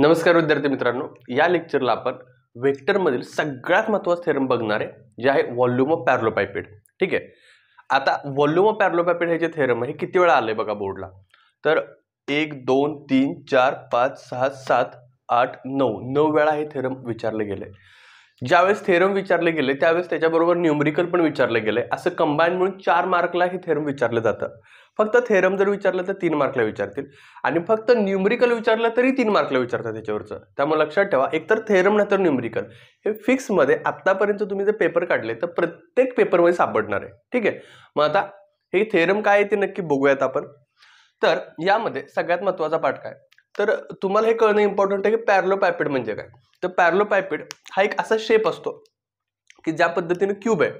नमस्कार विद्यार्थी मित्रांनो या लेक्चरला आपण व्हेक्टरमधील सगळ्यात महत्त्वाचं थेरम बघणार आहे जे आहे व्हॉल्युम ऑफ पॅरलोपायपेड ठीक आहे आता व्हॉल्युम ऑफ पॅरलोपायपेड हे जे थेरम आहे हे किती वेळा आलं आहे बघा बोर्डला तर एक दोन तीन चार पाच सहा सात आठ नऊ नऊ वेळा हे थेरम विचारलं गेले ज्यावेळेस थेरम विचारले गेले त्यावेळेस त्याच्याबरोबर न्यूमरिकल पण विचारले गेले असं कंबाईन म्हणून चार मार्कला हे थेरम विचारलं जातं फक्त थेरम जर विचारलं तर तीन मार्कला विचारतील आणि फक्त न्यूमरिकल विचारलं तरी तीन मार्कला विचारतात त्याच्यावरचं त्यामुळे लक्षात ठेवा एकतर थेरम नाही तर न्यूमरिकल हे फिक्समध्ये आत्तापर्यंत तुम्ही जर पेपर काढले तर प्रत्येक पेपरमध्ये सापडणार आहे ठीक आहे मग आता हे थेरम काय आहे ते नक्की बघूयात आपण तर यामध्ये सगळ्यात महत्त्वाचा पाठ काय तर तुम्हाला हे कळणं इम्पॉर्टंट आहे की पॅपिड म्हणजे काय तर पॅपिड हा एक असा शेप असतो की ज्या पद्धतीने क्यूब आहे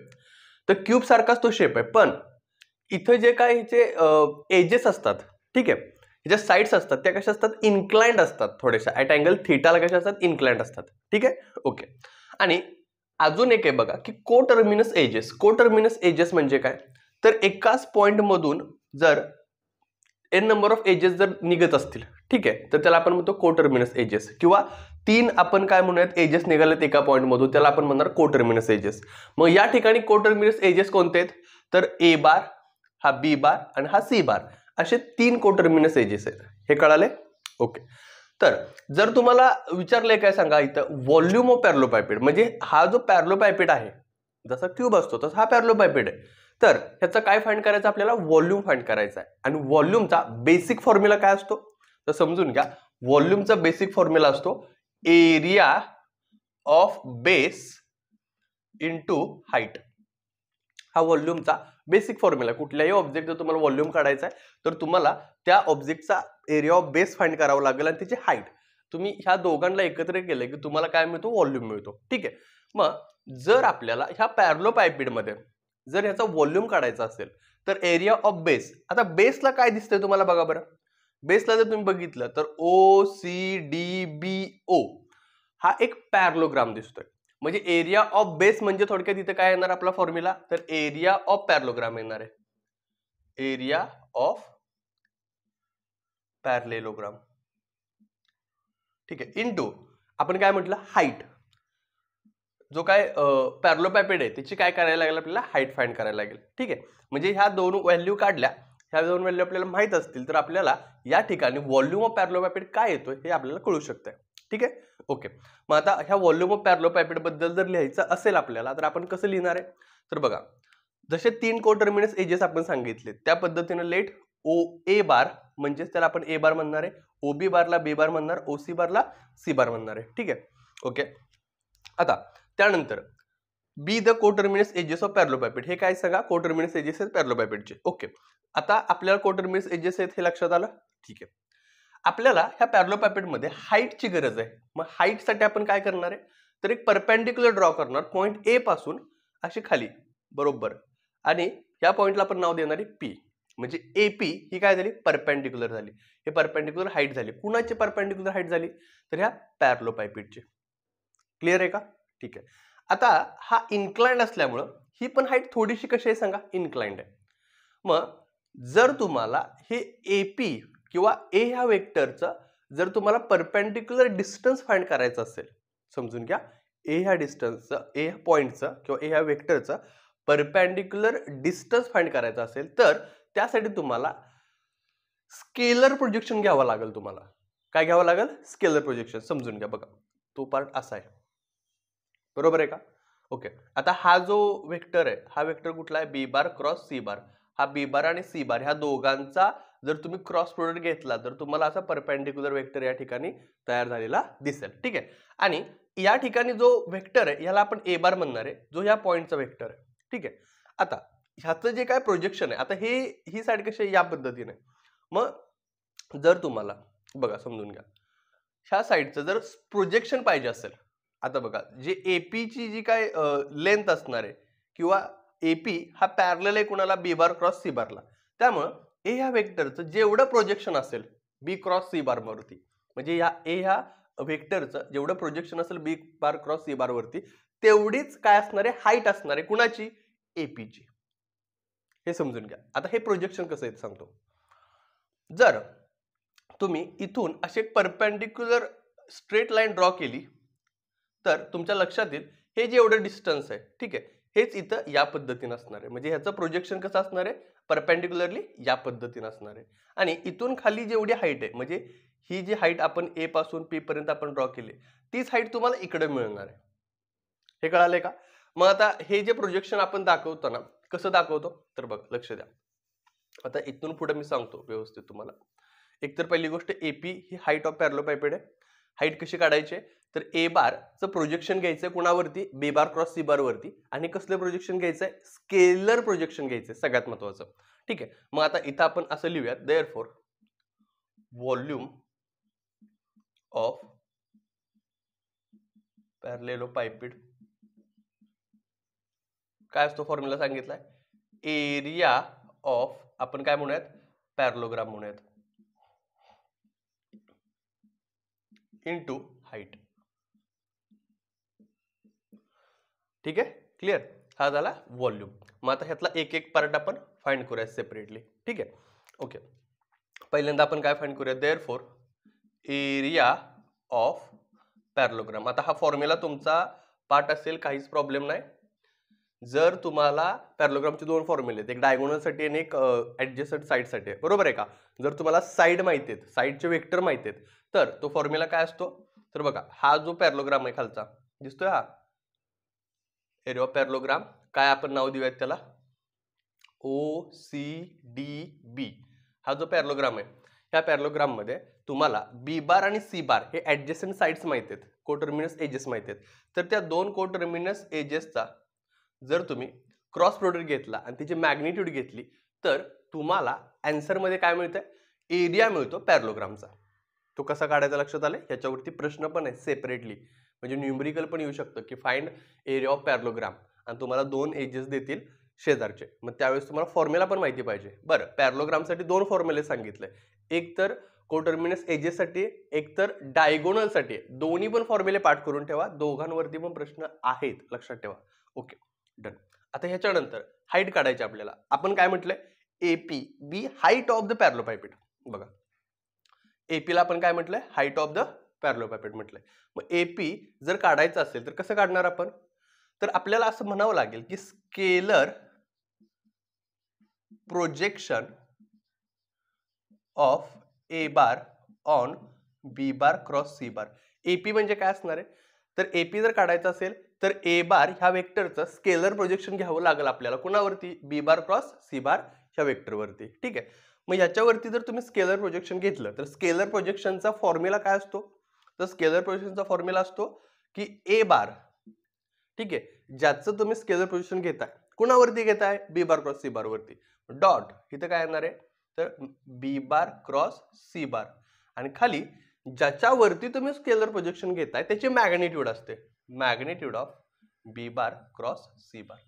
तर क्यूबसारखाच तो शेप आहे पण इथं जे काय ह्याचे एजेस असतात ठीक आहे ज्या साईड्स असतात त्या कशा असतात इन्क्लाइंड असतात थोड्याशा ॲट अँगल थिटाला कशा असतात इन्क्लाइंड असतात ठीक आहे ओके आणि अजून एक आहे बघा की coterminous edges coterminous edges म्हणजे काय तर एकाच पॉईंटमधून जर एन नंबर ऑफ एजेस जर निघत असतील ठीक आहे तर त्याला आपण म्हणतो कोटर्मिनस एजेस किंवा तीन आपण काय म्हणूयात एजेस निघालेत एका पॉईंटमधून त्याला आपण म्हणणार कोटर्मिनस एजेस मग या ठिकाणी कोटर्मिनस एजेस कोणते आहेत तर ए बार हा बी बार आणि हा सी बार असे तीन कोटर्मिनस एजेस आहेत हे कळाले ओके तर जर तुम्हाला विचारलंय काय सांगा इथं व्हॉल्यूम ऑफ पॅरलोपायपेड म्हणजे हा जो पॅरलोपायपेड आहे जसा ट्यूब असतो तसा हा पॅरलोपायपेड आहे तर ह्याचा काय फाइंड करायचं आपल्याला व्हॉल्यूम फाइंड करायचा आहे आणि व्हॉल्यूमचा बेसिक फॉर्म्युला काय असतो तर समजून घ्या व्हॉल्युमचा बेसिक फॉर्म्युला असतो area of base to height हा व्हॉल्युमचा बेसिक फॉर्म्युला कुठल्याही ऑब्जेक्ट जर तुम्हाला व्हॉल्युम काढायचा आहे तर तुम्हाला त्या ऑब्जेक्टचा एरिया ऑफ बेस फाइंड करावा लागेल आणि त्याची हाईट तुम्ही ह्या दोघांना एकत्र केले की तुम्हाला काय मिळतो व्हॉल्युम मिळतो ठीक आहे मग जर आपल्याला ह्या पॅरलो मध्ये जर ह्याचा व्हॉल्युम काढायचा असेल तर एरिया ऑफ बेस आता बेसला काय दिसतंय तुम्हाला बघा बरं बेसला जर तुम्ही बघितलं तर ओ सी डी बी ओ हा एक पॅरलोग्राम दिसतोय म्हणजे एरिया ऑफ बेस म्हणजे थोडक्यात तिथं काय येणार आपला फॉर्म्युला तर एरिया ऑफ पॅरलोग्राम येणार आहे एरिया ऑफ पॅरलेलोग्राम ठीक आहे इंटू आपण काय म्हटलं हाईट जो काय पॅरलोपॅपेड आहे त्याची काय करायला लागेल आपल्याला हाईट फाईंड करायला लागेल ठीक आहे म्हणजे ह्या दोन व्हॅल्यू काढल्या ह्या दोन व्हॅल्यू आपल्याला माहीत असतील तर आपल्याला या ठिकाणी व्हॉल्यूम ऑफ पॅरलोपॅपिड काय येतोय हे आपल्याला कळू शकतंय ठीक आहे ओके मग आता ह्या व्हॉल्यूम ऑफ बद्दल जर लिहायचं असेल आपल्याला तर आपण कसं लिहिणार आहे तर बघा जसे तीन कोटर्मिनस एजेस आपण सांगितले त्या पद्धतीनं लेट ओ ए बार म्हणजेच त्याला आपण ए बार म्हणणार आहे ओ बी बारला बी बार म्हणणार ओ सी बारला सी बार म्हणणार आहे ठीक आहे ओके आता त्यानंतर be the coterminous edges of parallelepiped हे काय सगळं कोटर्मिनस एजेस आहेत चे ओके आता आपल्याला मिस एजेस आहेत हे लक्षात आलं ठीक आहे आपल्याला ह्या पॅरलोपॅपेटमध्ये हाईटची गरज आहे मग हाईटसाठी आपण काय करणार आहे तर एक परपेंडिक्युलर ड्रॉ करणार पॉईंट ए पासून अशी खाली बरोबर आणि या पॉईंटला आपण नाव देणार आहे पी म्हणजे ए पी ही काय झाली परपेंडिक्युलर झाली हे परपेंडिक्युलर हाईट झाली कुणाची परपेंडिक्युलर हाईट झाली तर ह्या पॅरलोपॅपेटची क्लिअर आहे का ठीक आहे आता हा इन्क्लाइंड असल्यामुळं ही पण हाईट थोडीशी कशी आहे सांगा इन्क्लाइंड आहे मग जर तुम्हाला हे ए पी किंवा ए ह्या वेक्टरचं जर तुम्हाला परपेंडिक्युलर डिस्टन्स फाइंड करायचं असेल समजून घ्या ए ह्या डिस्टन्सचं ए ह्या पॉईंटचं किंवा ए ह्या वेक्टरचं परपेंडिक्युलर डिस्टन्स फाइंड करायचं असेल तर त्यासाठी तुम्हाला स्केलर प्रोजेक्शन घ्यावं लागेल तुम्हाला काय घ्यावं लागेल स्केलर प्रोजेक्शन समजून घ्या बघा तो पार्ट असा आहे बरोबर आहे का ओके आता हा जो वेक्टर आहे हा वेक्टर कुठला आहे बी बार क्रॉस सी बार हा बी बार आणि सी बार ह्या दोघांचा जर तुम्ही क्रॉस प्रोडक्ट घेतला तर तुम्हाला असा परपेंडिक्युलर व्हेक्टर या ठिकाणी तयार झालेला दिसेल ठीक आहे आणि या ठिकाणी जो व्हेक्टर आहे याला आपण ए बार म्हणणार आहे जो ह्या पॉईंटचा व्हेक्टर आहे ठीक आहे आता ह्याचं जे काय प्रोजेक्शन आहे आता हे ही साईड कशी आहे या पद्धतीने मग जर तुम्हाला बघा समजून घ्या ह्या साईडचं जर प्रोजेक्शन पाहिजे असेल आता बघा जे ए पीची जी काय लेंथ असणार आहे किंवा एपी हा पॅरल आहे कुणाला बी बार क्रॉस सी बारला त्यामुळं ए ह्या व्हेक्टरचं जेवढं प्रोजेक्शन असेल बी क्रॉस सी बारवरती म्हणजे ह्या ए ह्या व्हेक्टरचं जेवढं प्रोजेक्शन असेल बी बार क्रॉस सी बारवरती तेवढीच काय असणार आहे हाईट असणार आहे कुणाची ए हे समजून घ्या आता हे प्रोजेक्शन कसं येत सांगतो जर तुम्ही इथून अशी एक परपेंडिक्युलर स्ट्रेट लाईन ड्रॉ केली तर तुमच्या लक्षात येईल हे एवढं डिस्टन्स आहे ठीक आहे हेच इथं या पद्धतीनं असणार आहे म्हणजे ह्याचं प्रोजेक्शन कसं असणार आहे परपेंडिक्युलरली या पद्धतीनं असणार आहे आणि इथून खाली जेवढी हाईट आहे म्हणजे ही जी हाईट आपण ए पासून पी पर्यंत आपण ड्रॉ केली तीच हाईट तुम्हाला इकडे मिळणार आहे हे कळालंय का मग आता हे जे प्रोजेक्शन आपण दाखवतो ना कसं दाखवतो तर बघ लक्ष द्या आता इथून पुढे मी सांगतो व्यवस्थित तुम्हाला एकतर पहिली गोष्ट A P height of parallelepiped आहे हाईट कशी काढायची आहे तर ए बारचं प्रोजेक्शन घ्यायचं आहे कुणावरती बे बार क्रॉस सी बारवरती आणि कसलं प्रोजेक्शन घ्यायचं आहे स्केलर प्रोजेक्शन घ्यायचं आहे सगळ्यात महत्वाचं ठीक आहे मग आता इथं आपण असं लिहूयात therefore volume of parallelepiped काय असतो फॉर्म्युला सांगितलाय एरिया ऑफ आपण काय म्हणूयात पॅरलोग्राम म्हणूयात इन टू हाईट ठीक आहे क्लिअर हा झाला व्हॉल्यूम मग आता ह्यातला एक एक पार्ट आपण फाइंड करूया सेपरेटली ठीक आहे ओके पहिल्यांदा आपण काय फाइंड करूया therefore area of parallelogram आता हा फॉर्म्युला तुमचा पार्ट असेल काहीच प्रॉब्लेम नाही जर तुम्हाला पॅरलोग्रामचे दोन फॉर्म्युले आहेत एक डायगोनलसाठी आणि एक ॲडजस्टंट साईडसाठी आहे बरोबर आहे का जर तुम्हाला साईड माहिती आहेत साईडचे वेक्टर माहिती आहेत तर तो फॉर्म्युला काय असतो तर बघा हा जो पॅरलोग्राम आहे खालचा दिसतोय हा एरिओ पॅरलोग्राम काय आपण नाव देऊयात त्याला ओ सी डी बी हा जो पॅरलोग्राम आहे ह्या मध्ये तुम्हाला बी बार आणि सी बार हे ॲडजस्टंट साईड्स माहीत आहेत कोटर्मिनस एजेस माहीत आहेत तर त्या दोन कोटर्मिनस एजेसचा जर तुम्ही क्रॉस प्रोडक्ट घेतला आणि त्याची मॅग्निट्यूड घेतली तर तुम्हाला मध्ये काय मिळतंय एरिया मिळतो पॅरलोग्रामचा तो कसा काढायचा लक्षात आले याच्यावरती प्रश्न पण आहे सेपरेटली म्हणजे न्युमरिकल पण येऊ शकतं की फाइंड एरिया ऑफ पॅरलोग्राम आणि तुम्हाला दोन एजेस देतील शेजारचे मग त्यावेळेस तुम्हाला फॉर्म्युला पण माहिती पाहिजे बरं पॅरलोग्रामसाठी दोन फॉर्म्युले सांगितले एक तर कोटर्मिनस एजेससाठी एक तर डायगोनलसाठी दोन्ही पण फॉर्म्युले पाठ करून ठेवा दोघांवरती पण प्रश्न आहेत लक्षात ठेवा ओके डन आता ह्याच्यानंतर हाईट काढायची आपल्याला आपण काय म्हटलंय A P be height of the parallelepiped बघा एपीला आपण काय म्हटलंय हाईट ऑफ द पॅरलोपॅपेट म्हटलंय मग ए पी जर काढायचं असेल तर कसं काढणार आपण तर आपल्याला असं म्हणावं लागेल की scalar projection of A bar on B bar cross C bar A P म्हणजे काय असणार आहे तर ए पी जर काढायचं असेल तर ए बार ह्या वेक्टरचं स्केलर प्रोजेक्शन घ्यावं लागेल आपल्याला कोणावरती बी बार क्रॉस सी बार ह्या वेक्टरवरती ठीक आहे मग याच्यावरती जर तुम्ही स्केलर प्रोजेक्शन घेतलं तर स्केलर प्रोजेक्शनचा फॉर्म्युला काय असतो तर स्केलर पोझिशनचा फॉर्म्युला असतो की ए बार ठीक आहे ज्याचं तुम्ही स्केलर पोझिशन घेताय कुणावरती घेताय बी बार क्रॉस सी बारवरती डॉट इथं काय येणार आहे तर बी बार क्रॉस सी बार आणि खाली ज्याच्यावरती तुम्ही स्केलर प्रोजेक्शन घेताय त्याची मॅग्नेट्यूड असते magnitude of B bar cross C bar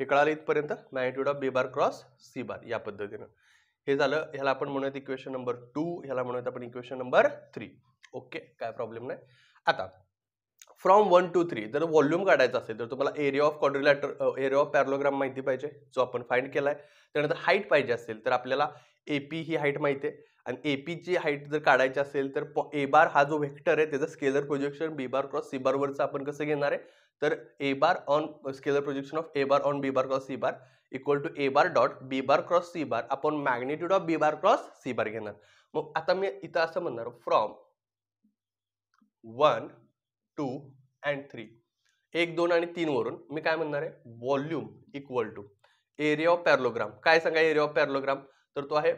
हे कळालं इथपर्यंत magnitude of B bar cross C bar या पद्धतीनं हे झालं ह्याला आपण म्हणूयात इक्वेशन नंबर टू ह्याला म्हणूयात आपण इक्वेशन नंबर थ्री ओके काय प्रॉब्लेम नाही आता फ्रॉम वन टू थ्री जर व्हॉल्यूम काढायचा असेल तर तुम्हाला area of quadrilateral area of parallelogram माहिती पाहिजे जो आपण फाइंड केला आहे त्यानंतर हाईट पाहिजे असेल तर आपल्याला ए पी ही हाईट माहिती आहे आणि ए पीची हाईट जर काढायची असेल तर ए बार हा जो व्हेक्टर आहे त्याचं scalar projection B bar cross C बारवरचं आपण कसं घेणार आहे तर A bar on scalar projection of A bar on B bar cross C bar equal to A bar dot B bar cross C bar upon magnitude of B bar cross C bar घेना मग आता मैं इथं from one two and three एक दोन आणि तीन वरून मी काय म्हणणार आहे volume equal to area of parallelogram काय सांगा एरिया ऑफ पॅरलोग्राम तर तो आहे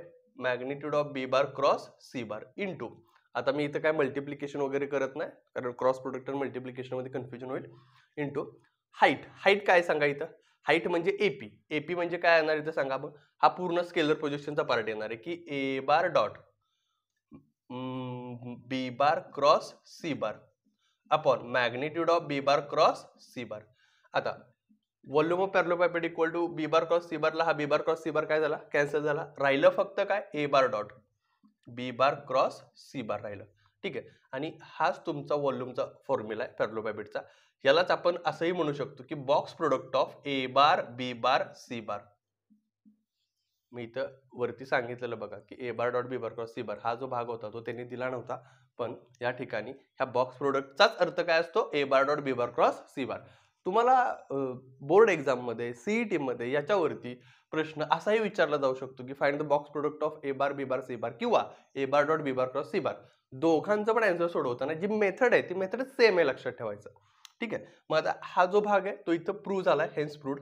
magnitude of B bar cross C bar into आता मी इथं काय मल्टिप्लिकेशन वगैरे करत नाही कारण क्रॉस प्रोडक्ट आणि मल्टिप्लिकेशनमध्ये कन्फ्युजन होईल इंटू हाईट हाईट काय सांगा इथं हाईट म्हणजे ए पी ए पी म्हणजे काय येणार इथं सांगा मग हा पूर्ण स्केलर प्रोजेक्शनचा पार्ट येणार आहे की A bar dot B bar cross C bar upon magnitude of B bar cross C bar आता volume of parallelepiped equal to B bar cross C बारला हा बी बार क्रॉस सी बार काय झाला कॅन्सल झाला राहिलं फक्त काय A bar dot B bar cross C bar राहिलं ठीक आहे आणि हाच तुमचा व्हॉल्यूमचा फॉर्म्युला आहे फेरलोबॅबिटचा यालाच आपण असंही म्हणू शकतो की box product of A bar B bar C bar मी इथं वरती सांगितलेलं बघा की A bar dot B bar cross C bar हा जो भाग होता तो त्यांनी दिला नव्हता पण या ठिकाणी ह्या बॉक्स प्रोडक्टचाच अर्थ काय असतो A bar dot B bar cross C bar तुम्हाला बोर्ड मध्ये सीईटी e मध्ये याच्यावरती प्रश्न असाही विचारला जाऊ शकतो की find the box product of A bar B bar C bar किंवा A bar dot B bar cross C bar दोघांचं पण अँसर सोडवताना जी मेथड आहे ती मेथड सेम आहे लक्षात ठेवायचं ठीक आहे मग आता हा जो भाग आहे तो इथं प्रूव्ह झाला हेन्स प्रूव्ह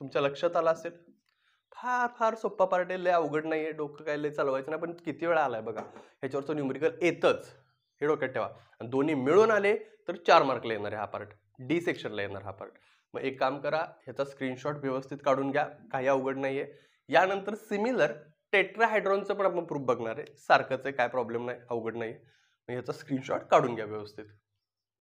तुमच्या लक्षात आला असेल फार फार सोप्पा पार्ट आहे लय अवघड नाहीये डोकं काय लय चालवायचं नाही पण किती वेळा आलाय बघा ह्याच्यावरचं न्यूमेरिकल येतच हे डोक्यात ठेवा आणि दोन्ही मिळून आले तर चार मार्कला येणार आहे हा पार्ट डी सेक्शनला येणार हा पार्ट मग एक काम करा ह्याचा स्क्रीनशॉट व्यवस्थित काढून घ्या काही अवघड नाही आहे यानंतर सिमिलर टेट्राहायड्रॉनचं पण आपण प्रूफ बघणार आहे सारखंच आहे काय प्रॉब्लेम नाही अवघड नाही मग ह्याचा स्क्रीनशॉट काढून घ्या व्यवस्थित